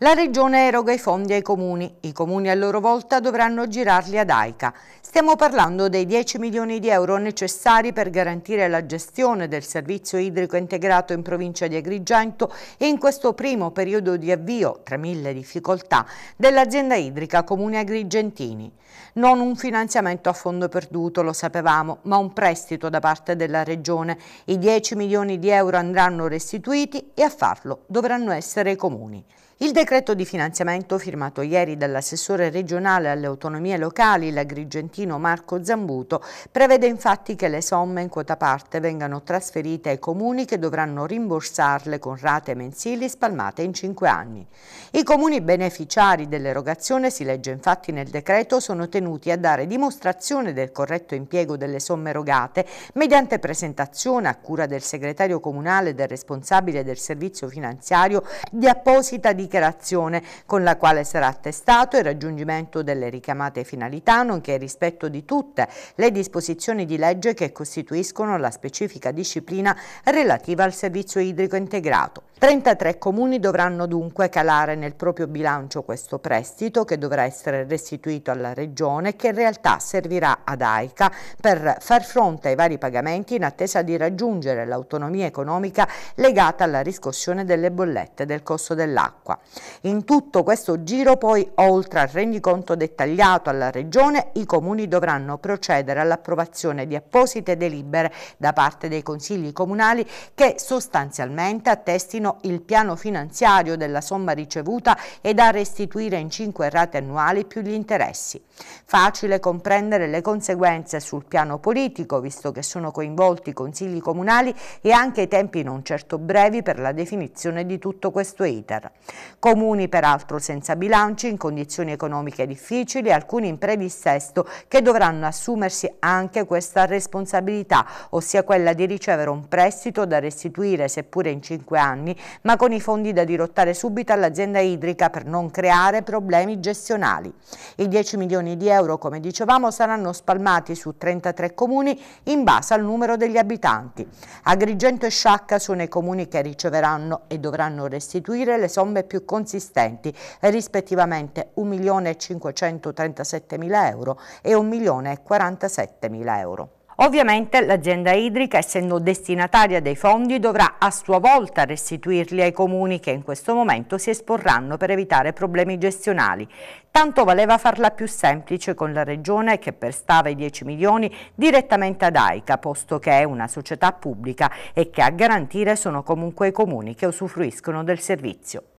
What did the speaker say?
La Regione eroga i fondi ai comuni, i comuni a loro volta dovranno girarli ad AICA. Stiamo parlando dei 10 milioni di euro necessari per garantire la gestione del servizio idrico integrato in provincia di Agrigento e in questo primo periodo di avvio, tra mille difficoltà, dell'azienda idrica Comune Agrigentini. Non un finanziamento a fondo perduto, lo sapevamo, ma un prestito da parte della Regione. I 10 milioni di euro andranno restituiti e a farlo dovranno essere i comuni. Il decreto di finanziamento firmato ieri dall'assessore regionale alle autonomie locali, l'agrigentino Marco Zambuto, prevede infatti che le somme in quota parte vengano trasferite ai comuni che dovranno rimborsarle con rate mensili spalmate in 5 anni. I comuni beneficiari dell'erogazione, si legge infatti nel decreto, sono tenuti a dare dimostrazione del corretto impiego delle somme erogate mediante presentazione a cura del segretario comunale e del responsabile del servizio finanziario di apposita dichiarazione relazione con la quale sarà attestato il raggiungimento delle ricamate finalità, nonché il rispetto di tutte le disposizioni di legge che costituiscono la specifica disciplina relativa al servizio idrico integrato. 33 comuni dovranno dunque calare nel proprio bilancio questo prestito che dovrà essere restituito alla Regione che in realtà servirà ad AICA per far fronte ai vari pagamenti in attesa di raggiungere l'autonomia economica legata alla riscossione delle bollette del costo dell'acqua. In tutto questo giro poi, oltre al rendiconto dettagliato alla Regione, i comuni dovranno procedere all'approvazione di apposite delibere da parte dei consigli comunali che sostanzialmente attestino il piano finanziario della somma ricevuta e da restituire in cinque rate annuali più gli interessi. Facile comprendere le conseguenze sul piano politico, visto che sono coinvolti i consigli comunali e anche i tempi non certo brevi per la definizione di tutto questo iter. Comun comuni peraltro senza bilanci, in condizioni economiche difficili, alcuni in predissesto che dovranno assumersi anche questa responsabilità, ossia quella di ricevere un prestito da restituire seppure in cinque anni, ma con i fondi da dirottare subito all'azienda idrica per non creare problemi gestionali. I 10 milioni di euro, come dicevamo, saranno spalmati su 33 comuni in base al numero degli abitanti. Agrigento e Sciacca sono i comuni che riceveranno e dovranno restituire le somme più considerate consistenti, rispettivamente 1.537.000 euro e 1.047.000 euro. Ovviamente l'azienda idrica, essendo destinataria dei fondi, dovrà a sua volta restituirli ai comuni che in questo momento si esporranno per evitare problemi gestionali. Tanto valeva farla più semplice con la Regione che prestava i 10 milioni direttamente ad AICA, posto che è una società pubblica e che a garantire sono comunque i comuni che usufruiscono del servizio.